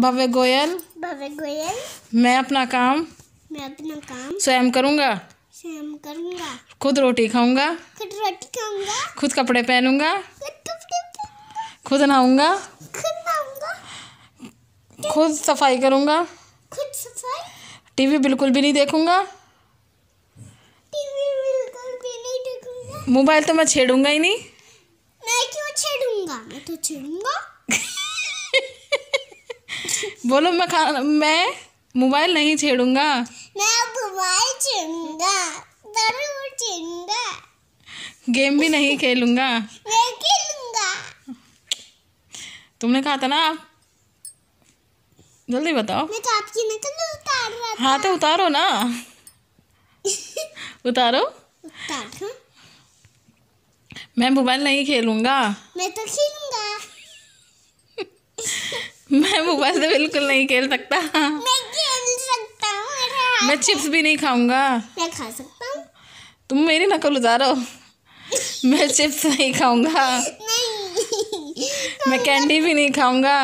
भव्य गोयल भव्य गोयल मैं अपना काम मैं अपना काम स्वयं करूंगा स्वयं करूंगा खुद रोटी खाऊंगा खुद रोटी खाऊंगा खुद कपड़े पहनूंगा खुद नहाऊंगा खुद नहाऊंगा खुद सफाई करूंगा खुद सफाई टीवी बिल्कुल भी नहीं देखूंगा टीवी बिल्कुल भी नहीं देखूंगा मोबाइल तो मैं छेड़ूंगा ही नहीं मैं क्यों छेड़ूंगा मैं तो छेड़ूंगा बोलो मैं खा मैं मोबाइल नहीं छेड़ूंगा मैं मोबाइल छेड़ूंगा जरूर छेड़ूंगा गेम भी नहीं खेलूंगा मैं खेलूंगा तुमने कहा था ना आप जल्दी बताओ मैं तो आपकी नकल तो उतार रहा था हाँ तो उतारो ना उतारो उतारो मैं मोबाइल नहीं खेलूंगा मैं तो खेलूंगा मैं मोबाइल से बिल्कुल नहीं खेल सकता मैं खेल सकता हूँ मैं चिप्स भी नहीं खाऊंगा मैं खा सकता हूँ तुम मेरी नकल उतारो मैं चिप्स नहीं खाऊंगा मैं कैंडी भी नहीं खाऊंगा